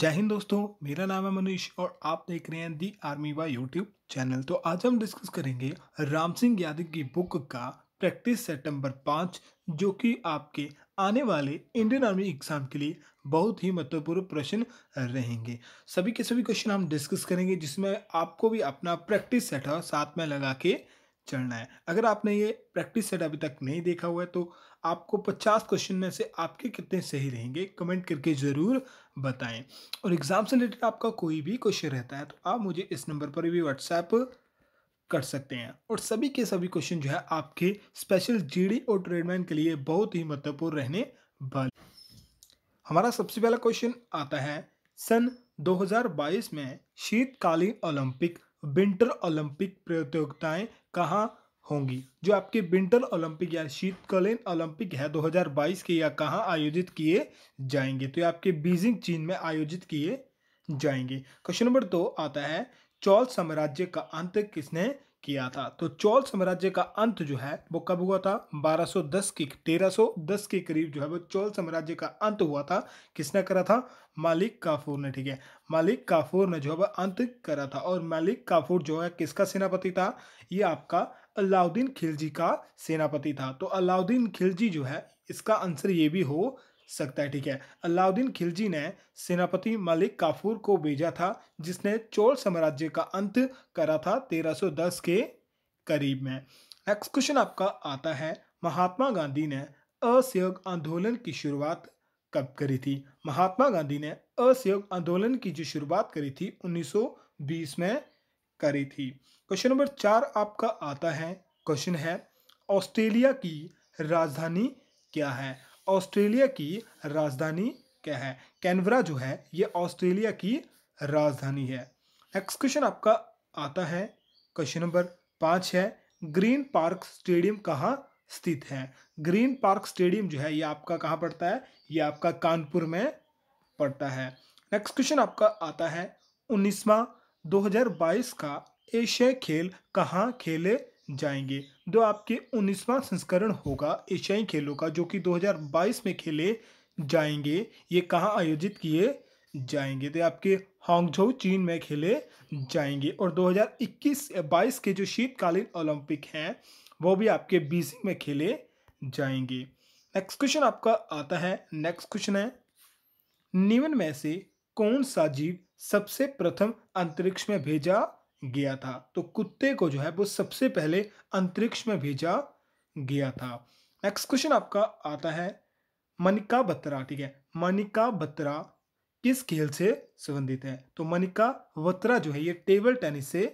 जय हिंद दोस्तों मेरा नाम है मनीष और आप देख रहे हैं दी आर्मी वा यूट्यूब चैनल तो आज हम डिस्कस करेंगे राम सिंह यादव की बुक का प्रैक्टिस सेट नंबर पाँच जो कि आपके आने वाले इंडियन आर्मी एग्जाम के लिए बहुत ही महत्वपूर्ण प्रश्न रहेंगे सभी के सभी क्वेश्चन हम डिस्कस करेंगे जिसमें आपको भी अपना प्रैक्टिस सेट साथ में लगा के चलना है अगर आपने ये प्रैक्टिस सेट अभी तक नहीं देखा हुआ है तो आपको 50 क्वेश्चन में से आपके कितने सही रहेंगे कमेंट करके ज़रूर बताएं और एग्ज़ाम से रिलेटेड आपका कोई भी क्वेश्चन रहता है तो आप मुझे इस नंबर पर भी व्हाट्सएप कर सकते हैं और सभी के सभी क्वेश्चन जो है आपके स्पेशल जी और ट्रेडमैन के लिए बहुत ही महत्वपूर्ण रहने वाले हमारा सबसे पहला क्वेश्चन आता है सन 2022 में शीतकालीन ओलंपिक विंटर ओलंपिक प्रतियोगिताएं कहाँ होंगी जो आपके विंटर ओलंपिक या शीतकालीन ओलंपिक है 2022 के या कहाँ आयोजित किए जाएंगे तो ये आपके बीजिंग चीन में आयोजित किए जाएंगे क्वेश्चन नंबर दो आता है चौल साम्राज्य का अंत किसने किया था तो चौल साम्राज्य का अंत जो है वो कब हुआ था 1210 के 1310 के करीब जो है वो चौल साम्राज्य का अंत हुआ था किसने करा था मालिक काफूर ने ठीक है मालिक काफूर ने जो है वह अंत करा था और मालिक काफूर जो है किसका सेनापति था ये आपका अलाउद्दीन खिलजी का सेनापति था तो अलाउद्दीन खिलजी जो है इसका आंसर ये भी हो सकता है ठीक है अलाउद्दीन खिलजी ने सेनापति मलिक काफूर को भेजा था जिसने चोल साम्राज्य का अंत करा था 1310 के करीब में नेक्स्ट क्वेश्चन आपका आता है महात्मा गांधी ने असहयोग आंदोलन की शुरुआत कब करी थी महात्मा गांधी ने असहयोग आंदोलन की जो शुरुआत करी थी 1920 में करी थी क्वेश्चन नंबर चार आपका आता है क्वेश्चन है ऑस्ट्रेलिया की राजधानी क्या है ऑस्ट्रेलिया की राजधानी क्या है कैनवरा जो है ये ऑस्ट्रेलिया की राजधानी है नेक्स्ट क्वेश्चन आपका आता है क्वेश्चन नंबर पाँच है ग्रीन पार्क स्टेडियम कहाँ स्थित है ग्रीन पार्क स्टेडियम जो है ये आपका कहाँ पड़ता है ये आपका कानपुर में पड़ता है नेक्स्ट क्वेश्चन आपका आता है उन्नीसवा 2022 का एशियाई खेल कहाँ खेले जाएंगे जो आपके उन्नीसवां संस्करण होगा एशियाई खेलों का जो कि 2022 में खेले जाएंगे ये कहाँ आयोजित किए जाएंगे तो आपके हांगझो चीन में खेले जाएंगे और 2021-22 के जो शीतकालीन ओलंपिक हैं वो भी आपके बीजिंग में खेले जाएंगे नेक्स्ट क्वेश्चन आपका आता है नेक्स्ट क्वेश्चन है निम्न में से कौन सा जीव सबसे प्रथम अंतरिक्ष में भेजा गया था तो कुत्ते को जो है वो सबसे पहले अंतरिक्ष में भेजा गया था नेक्स्ट क्वेश्चन आपका आता है मनिका बत्रा ठीक है मनिका बत्रा किस खेल से संबंधित है तो मनिका बत्रा जो है ये टेबल टेनिस से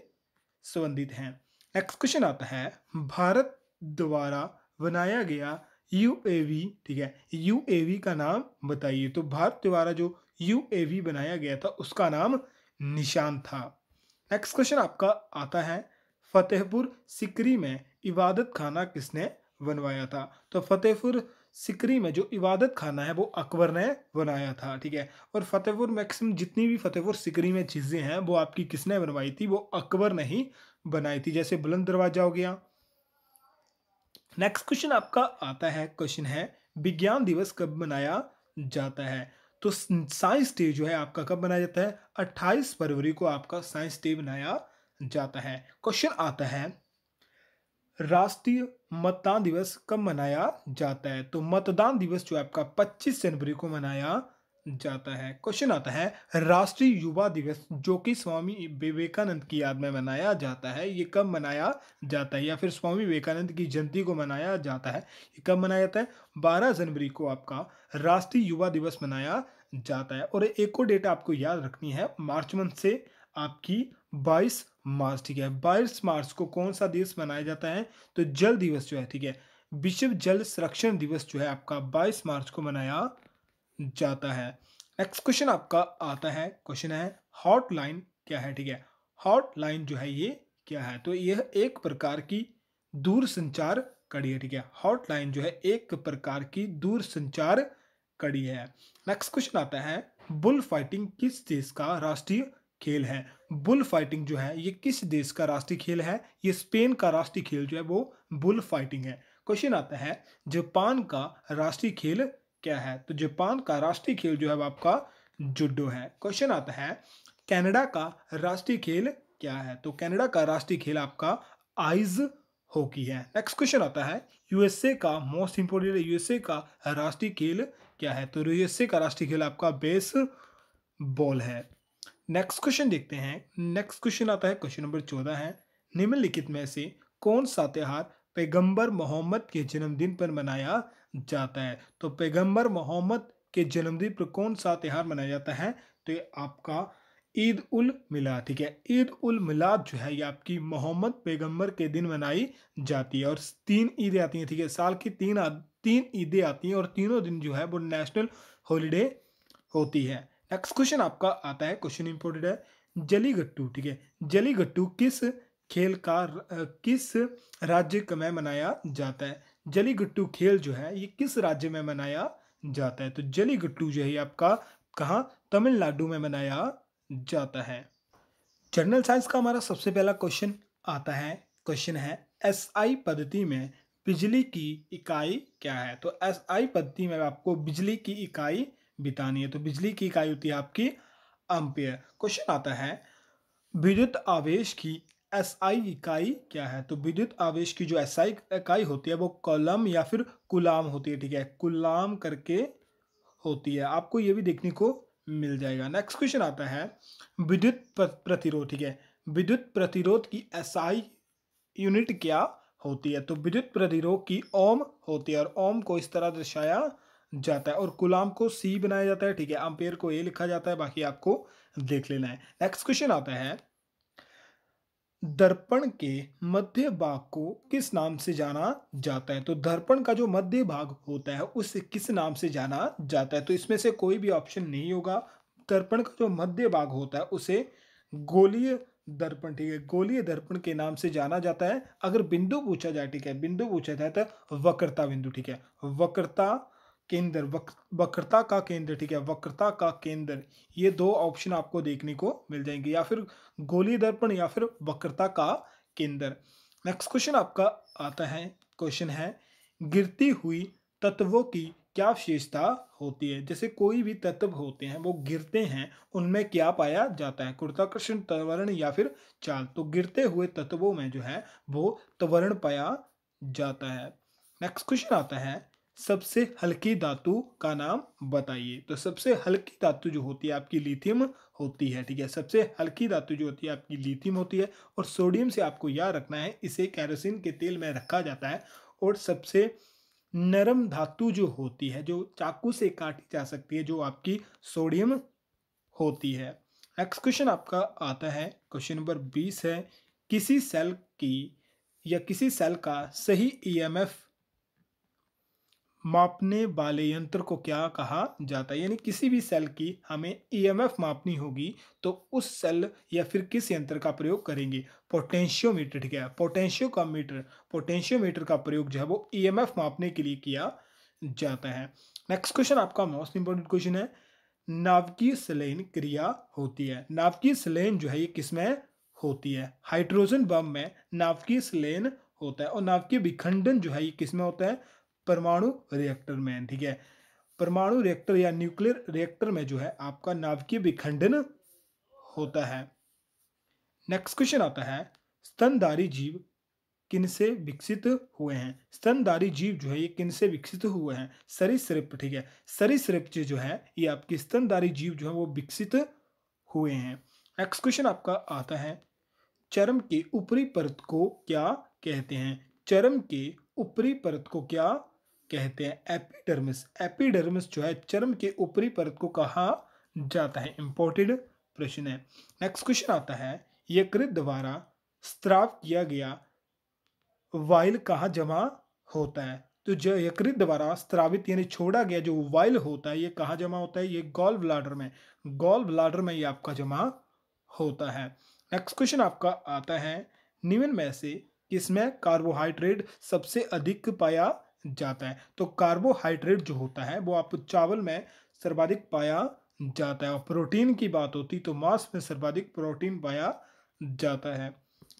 संबंधित है नेक्स्ट क्वेश्चन आता है भारत द्वारा बनाया गया यूएवी ठीक है यूएवी का नाम बताइए तो भारत द्वारा जो यूएवी बनाया गया था उसका नाम निशान था नेक्स्ट क्वेश्चन आपका आता है फतेहपुर सिकरी में इबादत खाना किसने बनवाया था तो फतेहपुर सिकरी में जो इबादत खाना है वो अकबर ने बनाया था ठीक है और फतेहपुर मैक्सिमम जितनी भी फतेहपुर सिकरी में चीज़ें हैं वो आपकी किसने बनवाई थी वो अकबर ने ही बनाई थी जैसे बुलंद दरवाजा हो गया नेक्स्ट क्वेश्चन आपका आता है क्वेश्चन है विज्ञान दिवस कब मनाया जाता है तो साइंस डे जो है आपका कब मनाया जाता है अट्ठाईस फरवरी को आपका साइंस डे मनाया जाता है क्वेश्चन आता है राष्ट्रीय मतदान दिवस कब मनाया जाता है तो मतदान दिवस जो आपका 25 जनवरी को मनाया जाता है क्वेश्चन आता है राष्ट्रीय युवा दिवस जो कि स्वामी विवेकानंद की याद में मनाया जाता है ये कब मनाया जाता है या फिर स्वामी विवेकानंद की जयंती को मनाया जाता है ये कब मनाया जाता है बारह जनवरी को आपका राष्ट्रीय युवा दिवस मनाया जाता है और एक और डेट आपको याद रखनी है मार्च मंथ से आपकी बाईस मार्च ठीक है बाईस मार्च को कौन सा दिवस मनाया जाता है तो जल दिवस जो है ठीक है विश्व जल संरक्षण दिवस जो है आपका 22 मार्च को मनाया जाता है नेक्स्ट क्वेश्चन आपका आता है क्वेश्चन है हॉट लाइन क्या है ठीक है हॉट लाइन जो है ये क्या है तो यह एक प्रकार की दूर संचार कड़ी है ठीक है हॉट लाइन जो है एक प्रकार की दूर संचार कड़ी है नेक्स्ट क्वेश्चन आता है बुल फाइटिंग किस देश का राष्ट्रीय खेल है बुल फाइटिंग जो है ये किस देश का राष्ट्रीय खेल है ये स्पेन का राष्ट्रीय खेल जो है वो बुल फाइटिंग है क्वेश्चन आता है जापान का राष्ट्रीय खेल क्या है तो जापान का राष्ट्रीय खेल जो है आपका जुडो है क्वेश्चन आता है कनाडा का राष्ट्रीय खेल क्या है तो कनाडा का राष्ट्रीय खेल आपका आइज हॉकी है नेक्स्ट क्वेश्चन आता है यूएसए का मोस्ट इंपोर्टेंट यूएसए का राष्ट्रीय खेल क्या है तो यूएसए का राष्ट्रीय खेल आपका बेस बॉल है नेक्स्ट क्वेश्चन देखते हैं नेक्स्ट क्वेश्चन आता है क्वेश्चन नंबर चौदह है निम्नलिखित में से कौन सा त्यौहार पैगंबर मोहम्मद के जन्मदिन पर मनाया जाता है तो पैगंबर मोहम्मद के जन्मदिन पर कौन सा त्यौहार मनाया जाता है तो ये आपका ईद उल मिलाद ठीक है ईद उल मिलाद जो है ये आपकी मोहम्मद पैगंबर के दिन मनाई जाती है और तीन ईदें आती हैं ठीक है साल की तीन तीन ईदें आती हैं और तीनों दिन जो है वो नेशनल हॉलीडे होती है नेक्स्ट क्वेश्चन आपका आता है क्वेश्चन इंपोर्टेंट है जलीगट्टू ठीक है जलीगट्टू किस खेल का किस राज्य में मनाया जाता है जली गुट्टू खेल जो है ये किस राज्य में मनाया जाता है तो जली गुट्टू जो है आपका कहाँ तमिलनाडु में मनाया जाता है जनरल साइंस का हमारा सबसे पहला क्वेश्चन आता है क्वेश्चन है एस आई पद्धति में बिजली की इकाई क्या है तो एस आई पद्धति में आपको बिजली की इकाई बितानी है तो बिजली की इकाई होती है आपकी अम्पेयर क्वेश्चन आता है विद्युत आवेश की एसआई इकाई क्या है तो विद्युत आवेश की जो एसआई इकाई होती है वो कॉलम या फिर कुलाम होती है ठीक है कुलाम करके होती है आपको ये भी देखने को मिल जाएगा नेक्स्ट क्वेश्चन आता है विद्युत प्रतिरोध ठीक है विद्युत प्रतिरोध की एसआई यूनिट क्या होती है तो विद्युत प्रतिरोध की ओम होती है और ओम को इस तरह दर्शाया जाता है और गुलाम को सी बनाया जाता है ठीक है अम्पेयर को ए लिखा जाता है बाकी आपको देख लेना है नेक्स्ट क्वेश्चन आता है दर्पण के मध्य भाग को किस नाम से जाना जाता है तो दर्पण का जो मध्य भाग होता है उसे किस नाम से जाना जाता है तो इसमें से कोई भी ऑप्शन नहीं होगा दर्पण का जो मध्य भाग होता है उसे गोलीय दर्पण ठीक है गोलीय दर्पण के नाम से जाना जाता है अगर बिंदु पूछा जाए ठीक है बिंदु पूछा जाए तो वक्रता बिंदु ठीक है वक्रता केंद्र वक, वक्रता का केंद्र ठीक है वक्रता का केंद्र ये दो ऑप्शन आपको देखने को मिल जाएंगे या फिर गोली दर्पण या फिर वक्रता का केंद्र नेक्स्ट क्वेश्चन आपका आता है क्वेश्चन है गिरती हुई तत्वों की क्या विशेषता होती है जैसे कोई भी तत्व होते हैं वो गिरते हैं उनमें क्या पाया जाता है कुर्ताकर्षण त्वरण या फिर चाल तो गिरते हुए तत्वों में जो है वो त्वरण पाया जाता है नेक्स्ट क्वेश्चन आता है सबसे हल्की धातु का नाम बताइए तो सबसे हल्की धातु जो होती है आपकी लिथियम होती है ठीक है सबसे हल्की धातु जो होती है आपकी लिथियम होती है और सोडियम से आपको याद रखना है इसे कैरोसिन के तेल में रखा जाता है और सबसे नरम धातु जो होती है जो चाकू से काटी जा सकती है जो आपकी सोडियम होती है नेक्स्ट क्वेश्चन आपका आता है क्वेश्चन नंबर बीस है किसी सेल की या किसी सेल का सही ईएमएफ e मापने वाले यंत्र को क्या कहा जाता है यानी किसी भी सेल की हमें ईएमएफ e मापनी होगी तो उस सेल या फिर किस यंत्र का प्रयोग करेंगे पोटेंशियोमीटर ठीक है पोटेंशियो का मीटर पोटेंशियोमीटर का प्रयोग जो है वो ईएमएफ e मापने के लिए किया जाता है नेक्स्ट क्वेश्चन आपका मोस्ट इंपॉर्टेंट क्वेश्चन है नाभिकीय सलेन क्रिया होती है नाभिकीय सलेन जो है ये किसमें होती है हाइड्रोजन बम में नाभिकीय सलेन होता है और नाभिकीय विखंडन जो है ये किसमें होता है परमाणु रिएक्टर में ठीक है परमाणु रिएक्टर या न्यूक्लियर रिएक्टर में जो है आपका नाभिकीय विखंडन होता है नेक्स्ट क्वेश्चन आता है स्तनधारी जीव किनसे विकसित हुए हैं स्तनधारी जीव जो है ये किनसे विकसित हुए हैं सरीसृप ठीक है सरीसृप जो है ये आपके स्तनधारी जीव जो है वो विकसित हुए हैं नेक्स्ट क्वेश्चन आपका आता है चरम के ऊपरी परत को क्या कहते हैं चरम के ऊपरी परत को क्या कहते हैं एपिडर्मिस एपिडर्मिस जो है चर्म के ऊपरी परत को कहा जाता है इंपोर्टेड प्रश्न है नेक्स्ट क्वेश्चन आता है यकृत द्वारा स्त्राव किया गया वाइल कहाँ जमा होता है तो जो यकृत द्वारा स्त्रावित यानी छोड़ा गया जो वाइल होता है ये कहाँ जमा होता है ये गॉल ब्लाडर में गॉल ब्लाडर में ये आपका जमा होता है नेक्स्ट क्वेश्चन आपका आता है निम्न में से किसमें कार्बोहाइड्रेट सबसे अधिक पाया जाता है तो कार्बोहाइड्रेट जो होता है वो आप चावल में सर्वाधिक पाया जाता है और प्रोटीन की बात होती तो मांस में सर्वाधिक प्रोटीन पाया जाता है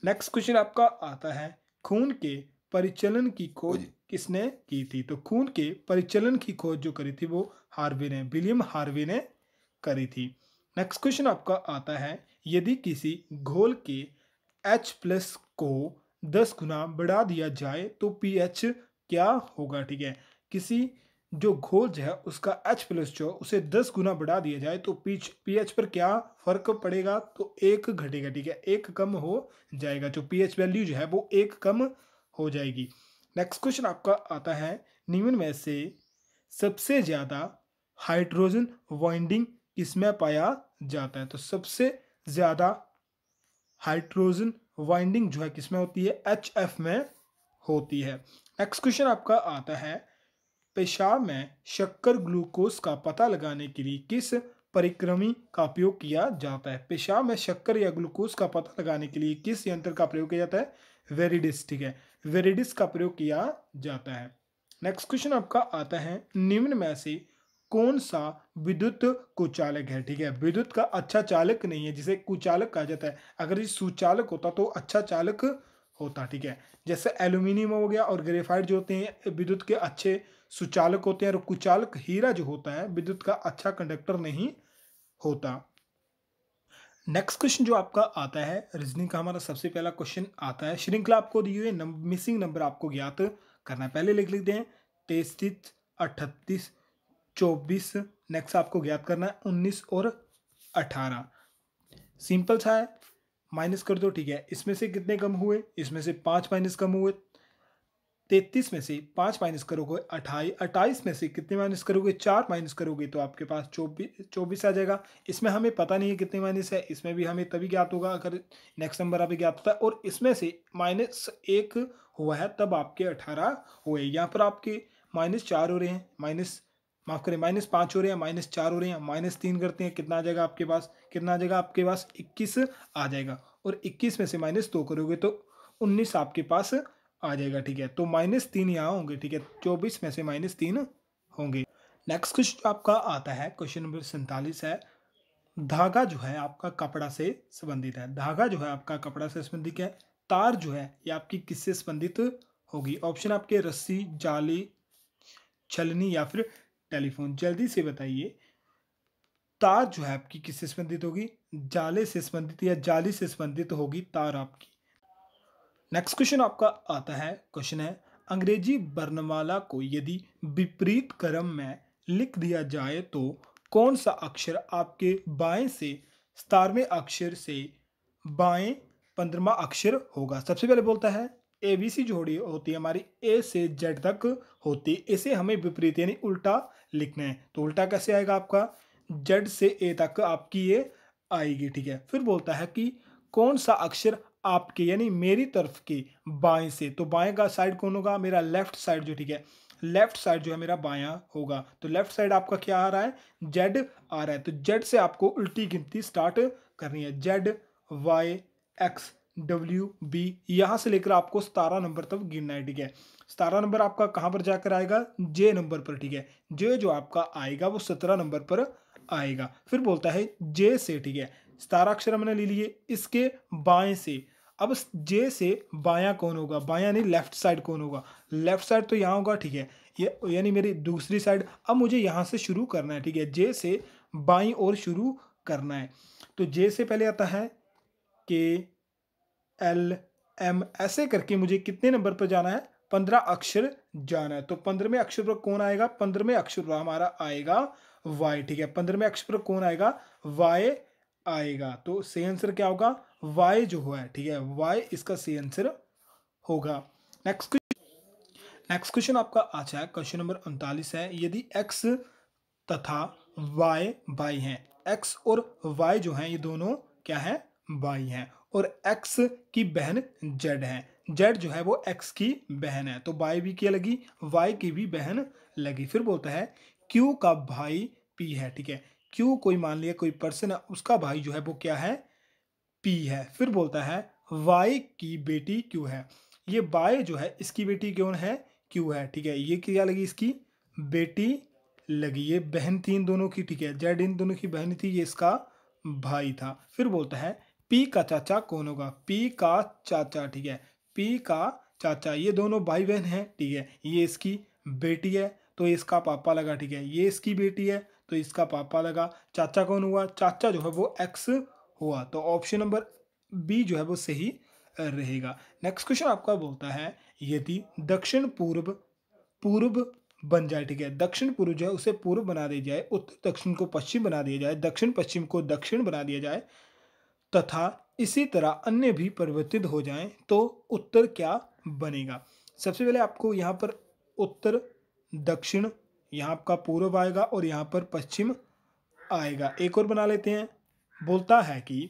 नेक्स्ट क्वेश्चन आपका आता है खून के परिचलन की खोज किसने की थी तो खून के परिचलन की खोज जो करी थी वो हार्वे ने विलियम हार्वे ने करी थी नेक्स्ट क्वेश्चन आपका आता है यदि किसी घोल के एच प्लस को दस गुना बढ़ा दिया जाए तो पीएच क्या होगा ठीक है किसी जो घोज है उसका एच प्लस जो उसे दस गुना बढ़ा दिया जाए तो पीच पीएच पर क्या फर्क पड़ेगा तो एक घटेगा ठीक है एक कम हो जाएगा जो पीएच वैल्यू जो है वो एक कम हो जाएगी नेक्स्ट क्वेश्चन आपका आता है निम्न में से सबसे ज़्यादा हाइड्रोजन वाइंडिंग किसमें पाया जाता है तो सबसे ज़्यादा हाइड्रोजन वाइंडिंग जो है किसमें होती है एच एफ में होती है नेक्स्ट क्वेश्चन आपका आता है पेशाब में शक्कर ग्लूकोज का पता लगाने के लिए किस परिक्रमी का प्रयोग किया जाता है पेशाब में शक्कर या ग्लूकोज का पता लगाने के लिए किस यंत्र का प्रयोग किया जाता है वेरिडिस ठीक है वेरिडिस का प्रयोग किया जाता है नेक्स्ट क्वेश्चन आपका आता है निम्न में से कौन सा विद्युत कुचालक है ठीक है विद्युत का अच्छा चालक नहीं है जिसे कुचालक कहा जाता है अगर ये सुचालक होता तो अच्छा चालक होता ठीक है जैसे एल्यूमिनियम हो गया और ग्रेफाइट जो होते हैं विद्युत के अच्छे सुचालक होते हैं और कुचालक हीरा जो होता है विद्युत का अच्छा कंडक्टर नहीं होता नेक्स्ट क्वेश्चन जो आपका आता है रीजनिंग का हमारा सबसे पहला क्वेश्चन आता है श्रृंखला आपको दी हुई नम, मिसिंग नंबर आपको ज्ञात करना है पहले लिख लेते हैं तेतीस अट्ठतीस चौबीस नेक्स्ट आपको ज्ञात करना है उन्नीस और अठारह सिंपल सा है माइनस कर दो ठीक है इसमें से कितने कम हुए इसमें से पाँच माइनस कम हुए तैतीस में से पाँच माइनस करोगे अट्ठाई अट्ठाईस में से कितने माइनस करोगे चार माइनस करोगे तो आपके पास चौबीस चौबीस आ जाएगा इसमें हमें पता नहीं है कितने माइनस है इसमें भी हमें तभी ज्ञात होगा अगर नेक्स्ट नंबर आप ज्ञात होता है और इसमें से माइनस एक हुआ है तब आपके अठारह हुए यहाँ पर आपके माइनस चार हो रहे हैं माइनस माफ़ करें माइनस पाँच हो रहे हैं माइनस चार हो रहे हैं माइनस तीन करते हैं कितना आ जाएगा आपके पास कितना आ जाएगा आपके पास इक्कीस आ जाएगा और इक्कीस में से माइनस दो करोगे तो उन्नीस आपके पास आ जाएगा ठीक है तो माइनस तीन यहाँ होंगे ठीक है चौबीस में से माइनस तीन होंगे नेक्स्ट क्वेश्चन आपका आता है क्वेश्चन नंबर सैंतालीस है धागा जो है आपका कपड़ा से संबंधित है धागा जो है आपका कपड़ा से संबंधित है तार जो है ये आपकी किससे संबंधित होगी ऑप्शन आपके रस्सी जाली छलनी या फिर टेलीफोन जल्दी से बताइए तार जो है आपकी किससे संबंधित होगी जाले से संबंधित या जाली से संबंधित होगी तार आपकी नेक्स्ट क्वेश्चन आपका आता है क्वेश्चन है अंग्रेजी वर्णमाला को यदि विपरीत क्रम में लिख दिया जाए तो कौन सा अक्षर आपके बाएं से सतारवें अक्षर से बाएं पंद्रवा अक्षर होगा सबसे पहले बोलता है ए बी सी जोड़ी होती है हमारी ए से जेड तक होती है इसे हमें विपरीत यानी उल्टा लिखना है तो उल्टा कैसे आएगा आपका जेड से ए तक आपकी ये आएगी ठीक है फिर बोलता है कि कौन सा अक्षर आपके यानी मेरी तरफ के बाएं से तो बाएं का साइड कौन होगा मेरा लेफ्ट साइड जो ठीक है लेफ्ट साइड जो है मेरा बायां होगा तो लेफ्ट साइड आपका क्या आ रहा है जेड आ रहा है तो जेड से आपको उल्टी गिनती स्टार्ट करनी है Z Y X W B यहाँ से लेकर आपको सतारह नंबर तक गिनना है ठीक है सतारह नंबर आपका कहाँ पर जाकर आएगा जे नंबर पर ठीक है जे जो आपका आएगा वो सत्रह नंबर पर आएगा फिर बोलता है जे से ठीक है सतारह अक्षर हमने ले लिए इसके बाएं से अब जे से बायां कौन होगा बायां नहीं लेफ्ट साइड कौन होगा लेफ्ट साइड तो यहाँ होगा ठीक है ये यानी मेरी दूसरी साइड अब मुझे यहाँ से शुरू करना है ठीक है जे से बाई और शुरू करना है तो जे से पहले आता है के एल एम ऐसे करके मुझे कितने नंबर पर जाना है पंद्रह अक्षर जाना है तो पंद्रहवें अक्षर पर कौन आएगा पंद्रहवें अक्षर पर हमारा आएगा वाई ठीक है पंद्रहवें अक्षर पर कौन आएगा वाई आएगा तो सही आंसर क्या होगा वाई जो हुआ है ठीक है वाई इसका सही आंसर होगा नेक्स्ट क्वेश्चन नेक्स्ट क्वेश्चन आपका अच्छा है क्वेश्चन नंबर उनतालीस है यदि एक्स तथा वाई बाई हैं एक्स और वाई जो हैं ये दोनों क्या है बाई हैं और एक्स की बहन जेड है जेड जो है वो एक्स की बहन है तो बाई भी क्या लगी वाई की भी बहन लगी फिर बोलता है क्यू का भाई पी है ठीक है क्यू कोई मान लिया कोई पर्सन है उसका भाई जो है वो क्या है पी है फिर बोलता है वाई की बेटी क्यू है ये बाय जो है इसकी बेटी क्यों है क्यू है ठीक है ये क्या लगी इसकी बेटी लगी ये बहन थी इन दोनों की ठीक है जेड इन दोनों की बहन थी ये इसका भाई था फिर बोलता है पी का चाचा कौन होगा पी का चाचा ठीक है पी का चाचा ये दोनों भाई बहन हैं ठीक है ये इसकी बेटी है तो इसका पापा लगा ठीक है ये इसकी बेटी है तो इसका पापा लगा चाचा कौन हुआ चाचा जो है वो एक्स हुआ तो ऑप्शन नंबर बी जो है वो सही रहेगा नेक्स्ट क्वेश्चन आपका बोलता है यदि दक्षिण पूर्व पूर्व बन जाए ठीक है दक्षिण पूर्व जो है उसे पूर्व बना दिया जाए उत्तर दक्षिण को पश्चिम बना दिया जाए दक्षिण पश्चिम को दक्षिण बना दिया जाए तथा इसी तरह अन्य भी परिवर्तित हो जाएं तो उत्तर क्या बनेगा सबसे पहले आपको यहाँ पर उत्तर दक्षिण यहाँ आपका पूर्व आएगा और यहाँ पर पश्चिम आएगा एक और बना लेते हैं बोलता है कि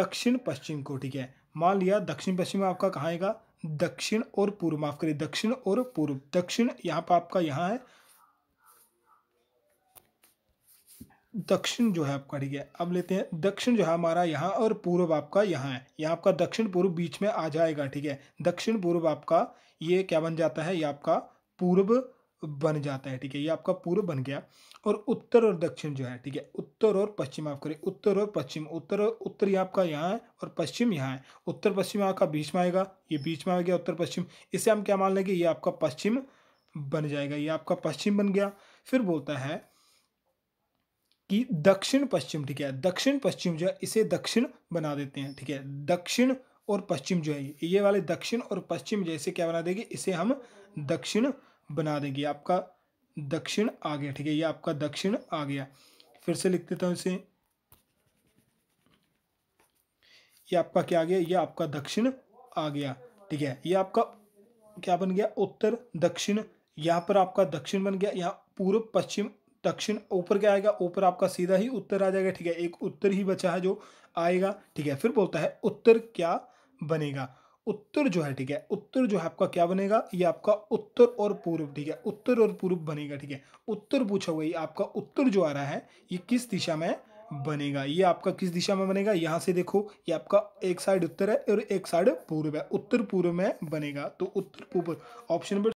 दक्षिण पश्चिम को ठीक है मान लिया दक्षिण पश्चिम आपका कहाँ आएगा दक्षिण और पूर्व माफ करिए दक्षिण और पूर्व दक्षिण यहाँ पर आपका यहाँ है दक्षिण जो है आपका ठीक है अब लेते हैं दक्षिण जो है हमारा यहाँ और पूर्व आपका यहाँ है यहाँ आपका दक्षिण पूर्व बीच में आ जाएगा ठीक है दक्षिण पूर्व आपका ये क्या बन जाता है ये आपका पूर्व बन जाता है ठीक है ये आपका पूर्व बन गया और उत्तर और दक्षिण जो है ठीक है उत्तर और पश्चिम आप करें उत्तर और पश्चिम उत्तर और उत्तर ये आपका यहाँ है और पश्चिम यहाँ है उत्तर पश्चिम आपका बीच में आएगा ये बीच में आ गया उत्तर पश्चिम इसे हम क्या मान लेंगे ये आपका पश्चिम बन जाएगा ये आपका पश्चिम बन गया फिर बोलता है कि दक्षिण पश्चिम ठीक है दक्षिण पश्चिम जो है इसे दक्षिण बना देते हैं ठीक है दक्षिण और पश्चिम जो है ये वाले दक्षिण और पश्चिम जैसे क्या बना देंगे इसे हम दक्षिण बना देंगे आपका दक्षिण आ गया ठीक है ये आपका दक्षिण आ गया फिर से लिख देता हूँ इसे ये आपका क्या आ गया ये आपका दक्षिण आ गया ठीक है ये आपका क्या बन गया उत्तर दक्षिण यहाँ पर आपका दक्षिण बन गया यहाँ पूर्व पश्चिम दक्षिण ऊपर क्या आएगा ऊपर आपका सीधा ही उत्तर आ जाएगा ठीक है एक उत्तर ही बचा है जो आएगा ठीक है फिर बोलता है उत्तर क्या बनेगा उत्तर जो है ठीक है उत्तर जो है आपका क्या बनेगा ये आपका उत्तर और पूर्व ठीक है उत्तर और पूर्व बनेगा ठीक है उत्तर पूछा हुआ ये आपका उत्तर जो आ रहा है ये किस दिशा में बनेगा ये आपका किस दिशा में बनेगा यहाँ से देखो ये आपका एक साइड उत्तर है और एक साइड पूर्व है उत्तर पूर्व में बनेगा तो उत्तर पूर्व ऑप्शन नंबर